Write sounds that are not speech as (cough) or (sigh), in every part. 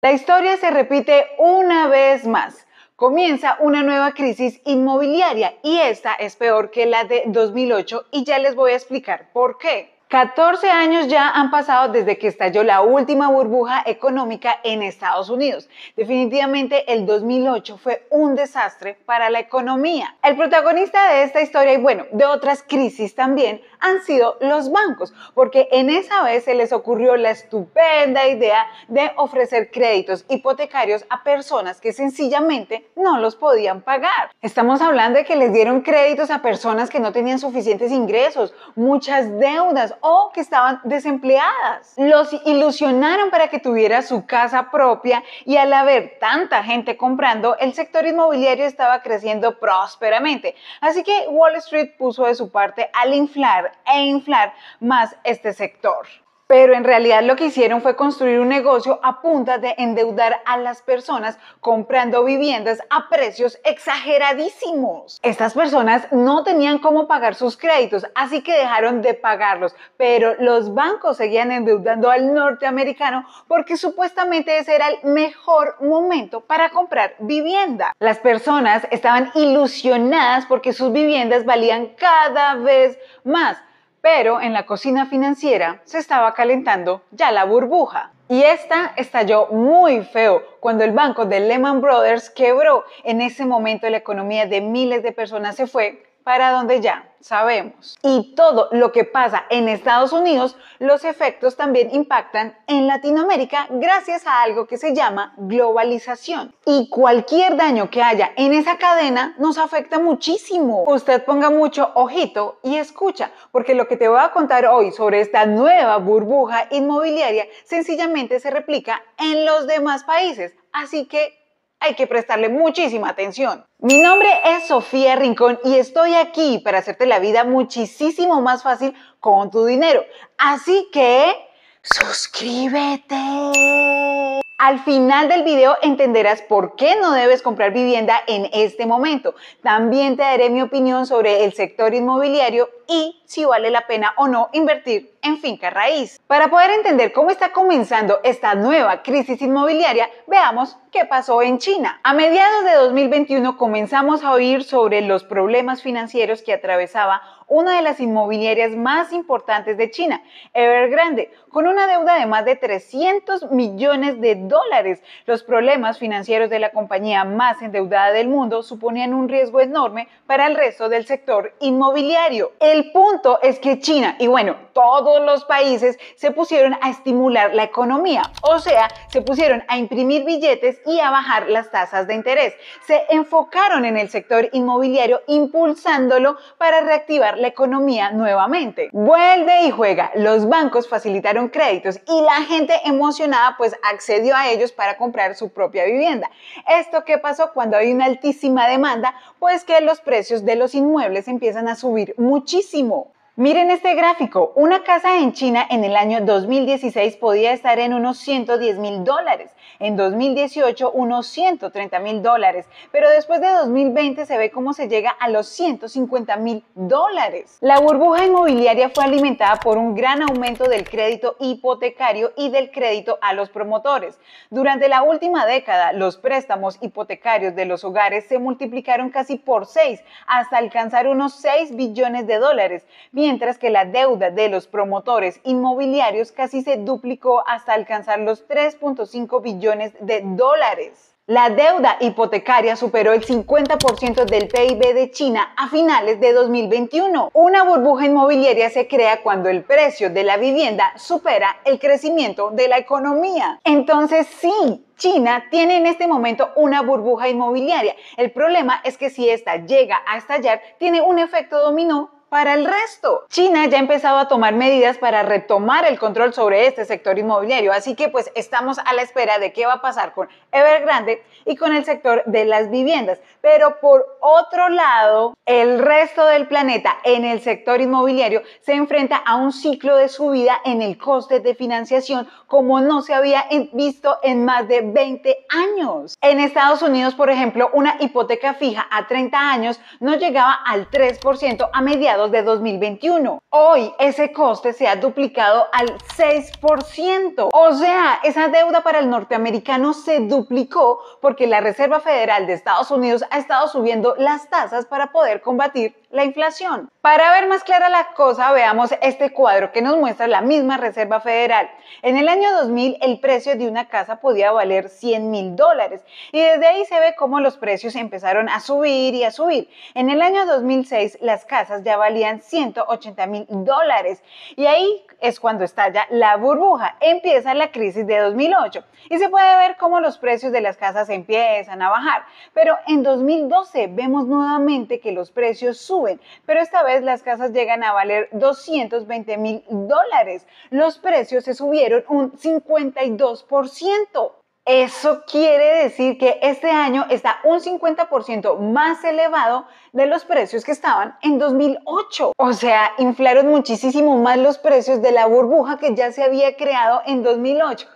La historia se repite una vez más. Comienza una nueva crisis inmobiliaria y esta es peor que la de 2008 y ya les voy a explicar por qué. 14 años ya han pasado desde que estalló la última burbuja económica en Estados Unidos. Definitivamente el 2008 fue un desastre para la economía. El protagonista de esta historia y bueno, de otras crisis también han sido los bancos, porque en esa vez se les ocurrió la estupenda idea de ofrecer créditos hipotecarios a personas que sencillamente no los podían pagar. Estamos hablando de que les dieron créditos a personas que no tenían suficientes ingresos, muchas deudas o que estaban desempleadas. Los ilusionaron para que tuviera su casa propia y al haber tanta gente comprando, el sector inmobiliario estaba creciendo prósperamente. Así que Wall Street puso de su parte al inflar e inflar más este sector pero en realidad lo que hicieron fue construir un negocio a punta de endeudar a las personas comprando viviendas a precios exageradísimos. Estas personas no tenían cómo pagar sus créditos, así que dejaron de pagarlos, pero los bancos seguían endeudando al norteamericano porque supuestamente ese era el mejor momento para comprar vivienda. Las personas estaban ilusionadas porque sus viviendas valían cada vez más pero en la cocina financiera se estaba calentando ya la burbuja. Y esta estalló muy feo cuando el banco de Lehman Brothers quebró. En ese momento la economía de miles de personas se fue para donde ya sabemos. Y todo lo que pasa en Estados Unidos, los efectos también impactan en Latinoamérica gracias a algo que se llama globalización. Y cualquier daño que haya en esa cadena nos afecta muchísimo. Usted ponga mucho ojito y escucha, porque lo que te voy a contar hoy sobre esta nueva burbuja inmobiliaria sencillamente se replica en los demás países. Así que hay que prestarle muchísima atención. Mi nombre es Sofía Rincón y estoy aquí para hacerte la vida muchísimo más fácil con tu dinero. Así que, suscríbete. Al final del video entenderás por qué no debes comprar vivienda en este momento. También te daré mi opinión sobre el sector inmobiliario y si vale la pena o no invertir en finca raíz. Para poder entender cómo está comenzando esta nueva crisis inmobiliaria, veamos qué pasó en China. A mediados de 2021 comenzamos a oír sobre los problemas financieros que atravesaba una de las inmobiliarias más importantes de China, Evergrande, con una deuda de más de 300 millones de dólares. Los problemas financieros de la compañía más endeudada del mundo suponían un riesgo enorme para el resto del sector inmobiliario. El punto es que China, y bueno, todo los países se pusieron a estimular la economía, o sea, se pusieron a imprimir billetes y a bajar las tasas de interés. Se enfocaron en el sector inmobiliario impulsándolo para reactivar la economía nuevamente. Vuelve y juega, los bancos facilitaron créditos y la gente emocionada pues accedió a ellos para comprar su propia vivienda. ¿Esto qué pasó cuando hay una altísima demanda? Pues que los precios de los inmuebles empiezan a subir muchísimo. Miren este gráfico. Una casa en China en el año 2016 podía estar en unos 110 mil dólares, en 2018 unos 130 mil dólares, pero después de 2020 se ve cómo se llega a los 150 mil dólares. La burbuja inmobiliaria fue alimentada por un gran aumento del crédito hipotecario y del crédito a los promotores. Durante la última década, los préstamos hipotecarios de los hogares se multiplicaron casi por 6 hasta alcanzar unos 6 billones de dólares mientras que la deuda de los promotores inmobiliarios casi se duplicó hasta alcanzar los 3.5 billones de dólares. La deuda hipotecaria superó el 50% del PIB de China a finales de 2021. Una burbuja inmobiliaria se crea cuando el precio de la vivienda supera el crecimiento de la economía. Entonces sí, China tiene en este momento una burbuja inmobiliaria. El problema es que si esta llega a estallar, tiene un efecto dominó para el resto. China ya ha empezado a tomar medidas para retomar el control sobre este sector inmobiliario, así que pues estamos a la espera de qué va a pasar con Evergrande y con el sector de las viviendas. Pero por otro lado, el resto del planeta en el sector inmobiliario se enfrenta a un ciclo de subida en el coste de financiación como no se había visto en más de 20 años. En Estados Unidos, por ejemplo, una hipoteca fija a 30 años no llegaba al 3% a mediados de 2021. Hoy ese coste se ha duplicado al 6%. O sea, esa deuda para el norteamericano se duplicó porque la Reserva Federal de Estados Unidos ha estado subiendo las tasas para poder combatir la inflación. Para ver más clara la cosa, veamos este cuadro que nos muestra la misma Reserva Federal. En el año 2000 el precio de una casa podía valer 100 mil dólares y desde ahí se ve cómo los precios empezaron a subir y a subir. En el año 2006 las casas ya valían 180 mil dólares y ahí es cuando estalla la burbuja, empieza la crisis de 2008 y se puede ver cómo los precios de las casas empiezan a bajar. Pero en 2012 vemos nuevamente que los precios suben pero esta vez las casas llegan a valer 220 mil dólares. Los precios se subieron un 52%. Eso quiere decir que este año está un 50% más elevado de los precios que estaban en 2008. O sea, inflaron muchísimo más los precios de la burbuja que ya se había creado en 2008.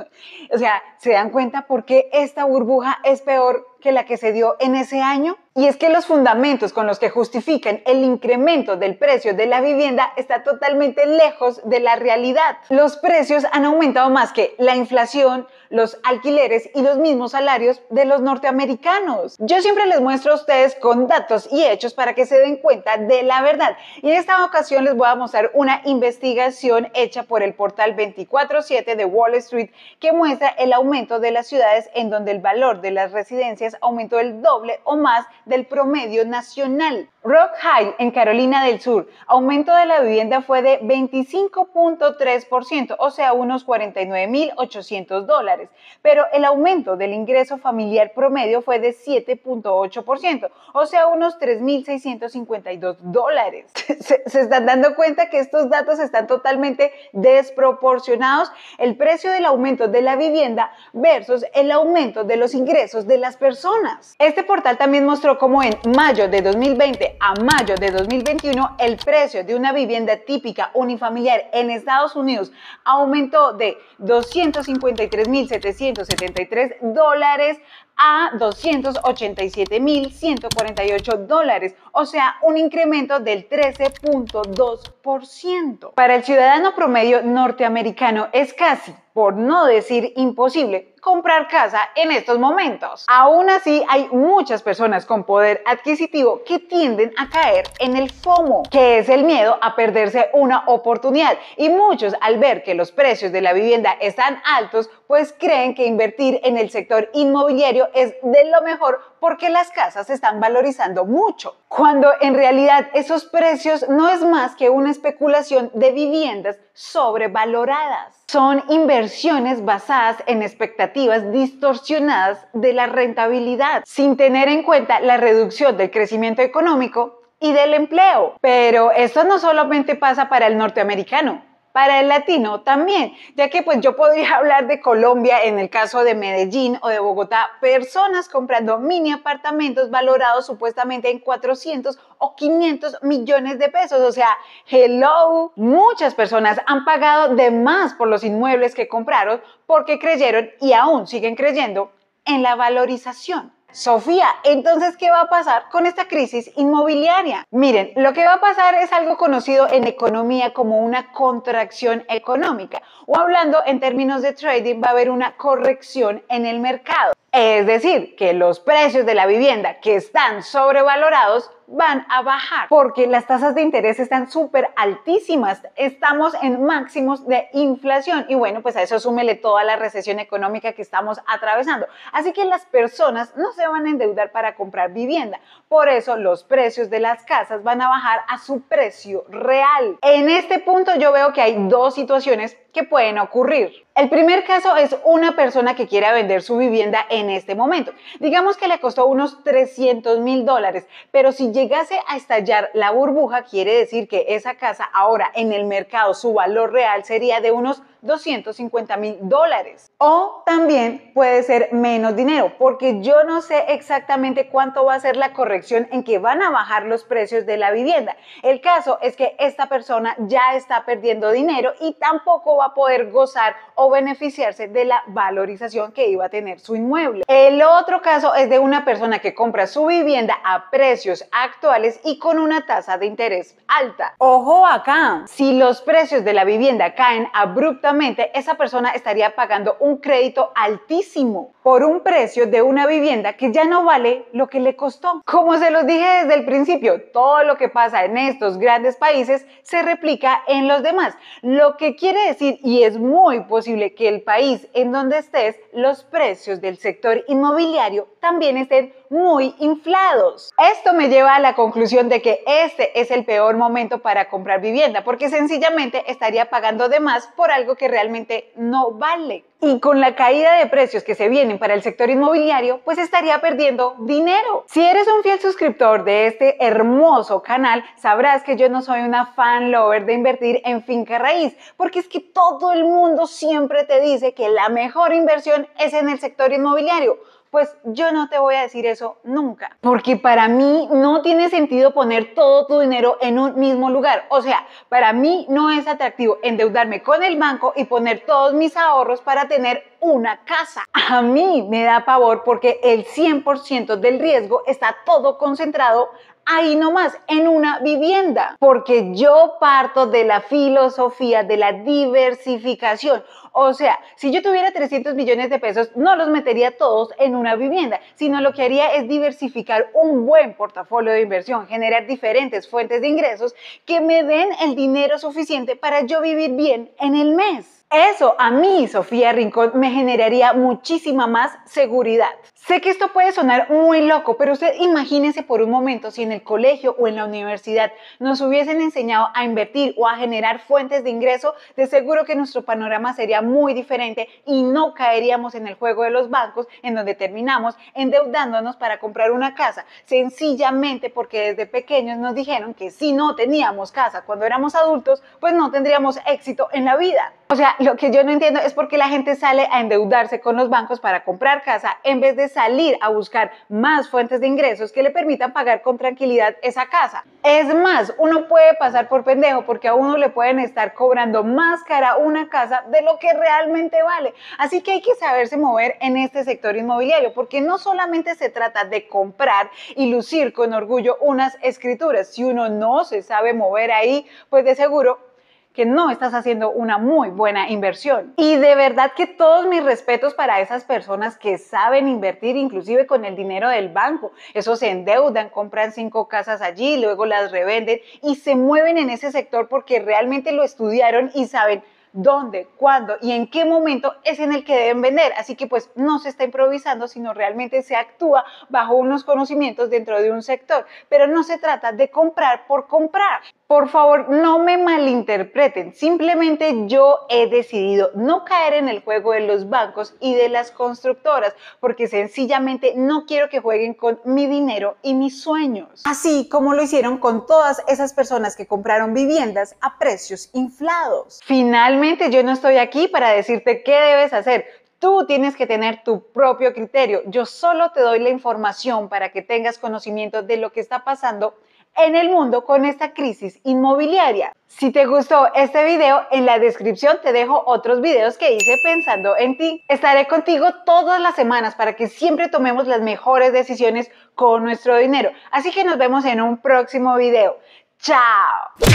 O sea, ¿se dan cuenta por qué esta burbuja es peor que la que se dio en ese año? Y es que los fundamentos con los que justifican el incremento del precio de la vivienda está totalmente lejos de la realidad. Los precios han aumentado más que la inflación, los alquileres y los mismos salarios de los norteamericanos. Yo siempre les muestro a ustedes con datos y hechos para que se den cuenta de la verdad. Y en esta ocasión les voy a mostrar una investigación hecha por el portal 24/7 de Wall Street que muestra el aumento de las ciudades en donde el valor de las residencias aumentó el doble o más del promedio nacional. Rock High en Carolina del Sur, aumento de la vivienda fue de 25.3%, o sea, unos 49.800 dólares, pero el aumento del ingreso familiar promedio fue de 7.8%, o sea, unos 3.000 1.652 dólares. (laughs) Se, están dando cuenta que estos datos están totalmente desproporcionados. El precio del aumento de la vivienda versus el aumento de los ingresos de las personas. Este portal también mostró cómo en mayo de 2020 a mayo de 2021 el precio de una vivienda típica unifamiliar en Estados Unidos aumentó de 253.773 dólares a 287.148 dólares, o sea, un incremento del 13.2%. Para el ciudadano promedio norteamericano es casi por no decir imposible, comprar casa en estos momentos. Aún así, hay muchas personas con poder adquisitivo que tienden a caer en el FOMO, que es el miedo a perderse una oportunidad. Y muchos, al ver que los precios de la vivienda están altos, pues creen que invertir en el sector inmobiliario es de lo mejor porque las casas se están valorizando mucho, cuando en realidad esos precios no es más que una especulación de viviendas sobrevaloradas son inversiones basadas en expectativas distorsionadas de la rentabilidad, sin tener en cuenta la reducción del crecimiento económico y del empleo. Pero esto no solamente pasa para el norteamericano, para el latino también, ya que pues yo podría (laughs) hablar de Colombia en el caso de Medellín o de Bogotá, personas comprando mini apartamentos valorados supuestamente en 400 o 500 millones de pesos, o sea, hello, muchas personas han pagado de más por los inmuebles que compraron porque creyeron y aún siguen creyendo en la valorización. Sofía, entonces, ¿qué va a pasar con esta crisis inmobiliaria? Miren, lo que va a pasar es algo conocido en economía como una contracción económica, o hablando en términos de trading, va a haber una corrección en el mercado. Es decir, que los precios de la vivienda que están sobrevalorados van a bajar porque las tasas de interés están súper altísimas. Estamos en máximos de inflación y bueno, pues a eso súmele toda la recesión económica que estamos atravesando. Así que las personas no se van a endeudar para comprar vivienda. Por eso los precios de las casas van a bajar a su precio real. En este punto yo veo que hay dos situaciones que pueden ocurrir. El primer caso es una persona que quiera vender su vivienda en este momento. Digamos que le costó unos 300 mil dólares, pero si llega llegase a estallar la burbuja, quiere decir que esa casa ahora en el mercado su valor real sería de unos 250 mil dólares. O también puede ser menos dinero, porque yo no sé exactamente cuánto va a ser la corrección en que van a bajar los precios de la vivienda. El caso es que esta persona ya está perdiendo dinero y tampoco va a poder gozar o beneficiarse de la valorización que iba a tener su inmueble. El otro caso es de una persona que compra su vivienda a precios a actuales y con una tasa de interés alta. Ojo acá, si los precios de la vivienda caen abruptamente, esa persona estaría pagando un crédito altísimo por un precio de una vivienda que ya no vale lo que le costó. Como se los dije desde el principio, todo lo que pasa en estos grandes países se replica en los demás, lo que quiere decir, y es muy posible que el país en donde estés, los precios del sector inmobiliario también estén muy inflados. Esto me lleva a la conclusión de que este es el peor momento para comprar vivienda, porque sencillamente estaría pagando de más por algo que realmente no vale. Y con la caída de precios que se vienen para el sector inmobiliario, pues estaría perdiendo dinero. Si eres un fiel suscriptor de este hermoso canal, sabrás que yo no soy una fan lover de invertir en finca raíz, porque es que todo el mundo siempre te dice que la mejor inversión es en el sector inmobiliario pues yo no te voy a decir eso nunca, porque para mí no tiene sentido poner todo tu dinero en un mismo lugar. O sea, para mí no es atractivo endeudarme con el banco y poner todos mis ahorros para tener una casa. A mí me da pavor porque el 100% del riesgo está todo concentrado ahí nomás, en una vivienda, porque yo parto de la filosofía de la diversificación. O sea, si yo tuviera 300 millones de pesos, no los metería todos en una vivienda, sino lo que haría es diversificar un buen portafolio de inversión, generar diferentes fuentes de ingresos que me den el dinero suficiente para yo vivir bien en el mes. Eso a mí, Sofía Rincón, me generaría muchísima más seguridad. Sé que esto puede sonar muy loco, pero usted imagínese por un momento si en el colegio o en la universidad nos hubiesen enseñado a invertir o a generar fuentes de ingreso, de seguro que nuestro panorama sería muy diferente y no caeríamos en el juego de los bancos en donde terminamos endeudándonos para comprar una casa, sencillamente porque desde pequeños nos dijeron que si no teníamos casa cuando éramos adultos, pues no tendríamos éxito en la vida. O sea, lo que yo no entiendo es por qué la gente sale a endeudarse con los bancos para comprar casa en vez de salir a buscar más fuentes de ingresos que le permitan pagar con tranquilidad esa casa. Es más, uno puede pasar por pendejo porque a uno le pueden estar cobrando más cara una casa de lo que realmente vale. Así que hay que saberse mover en este sector inmobiliario, porque no solamente se trata de comprar y lucir con orgullo unas escrituras. Si uno no se sabe mover ahí, pues de seguro que no estás haciendo una muy buena inversión. Y de verdad que todos mis respetos para esas personas que saben invertir inclusive con el dinero del banco. Eso se endeudan, compran cinco casas allí, luego las revenden y se mueven en ese sector porque realmente lo estudiaron y saben dónde, cuándo y en qué momento es en el que deben vender. Así que pues no se está improvisando, sino realmente se actúa bajo unos conocimientos dentro de un sector. Pero no se trata de comprar por comprar. Por favor, no me malinterpreten. Simplemente yo he decidido no caer en el juego de los bancos y de las constructoras, porque sencillamente no quiero que jueguen con mi dinero y mis sueños. Así como lo hicieron con todas esas personas que compraron viviendas a precios inflados. Finalmente, yo no estoy aquí para decirte qué debes hacer. Tú tienes que tener tu propio criterio. Yo solo te doy la información para que tengas conocimiento de lo que está pasando en el mundo con esta crisis inmobiliaria. Si te gustó este video, en la descripción te dejo otros videos que hice pensando en ti. Estaré contigo todas las semanas para que siempre tomemos las mejores decisiones con nuestro dinero. Así que nos vemos en un próximo video. ¡Chao!